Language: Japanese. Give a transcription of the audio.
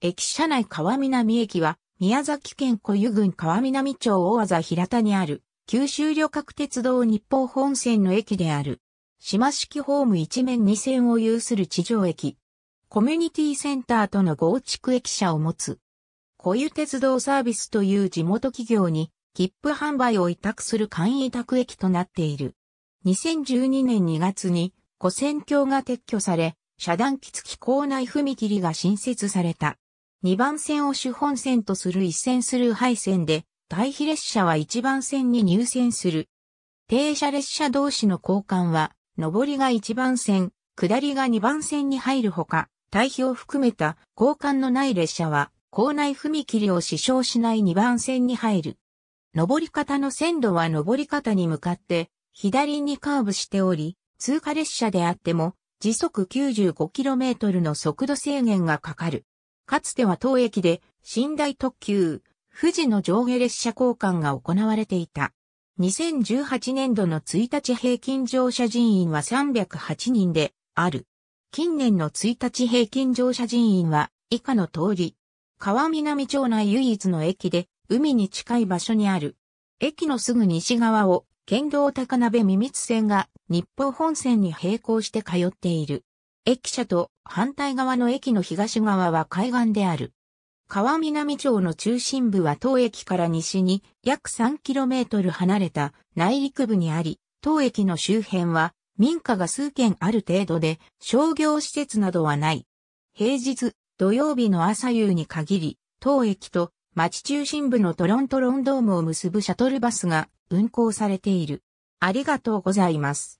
駅舎内川南駅は、宮崎県小湯郡川南町大和平田にある、九州旅客鉄道日報本線の駅である。島式ホーム一面二線を有する地上駅。コミュニティセンターとの合築駅舎を持つ。小湯鉄道サービスという地元企業に、切符販売を委託する簡易委託駅となっている。2012年2月に、古線橋が撤去され、遮断機付き構内踏切が新設された。2番線を主本線とする一線スルー配線で、対比列車は1番線に入線する。停車列車同士の交換は、上りが1番線、下りが2番線に入るほか、対比を含めた交換のない列車は、校内踏切を支障しない2番線に入る。上り方の線路は上り方に向かって、左にカーブしており、通過列車であっても、時速 95km の速度制限がかかる。かつては当駅で寝台特急、富士の上下列車交換が行われていた。2018年度の1日平均乗車人員は308人である。近年の1日平均乗車人員は以下の通り、川南町内唯一の駅で海に近い場所にある。駅のすぐ西側を県道高鍋三密線が日報本線に並行して通っている。駅舎と反対側の駅の東側は海岸である。川南町の中心部は当駅から西に約 3km 離れた内陸部にあり、当駅の周辺は民家が数軒ある程度で商業施設などはない。平日、土曜日の朝夕に限り、当駅と町中心部のトロントロンドームを結ぶシャトルバスが運行されている。ありがとうございます。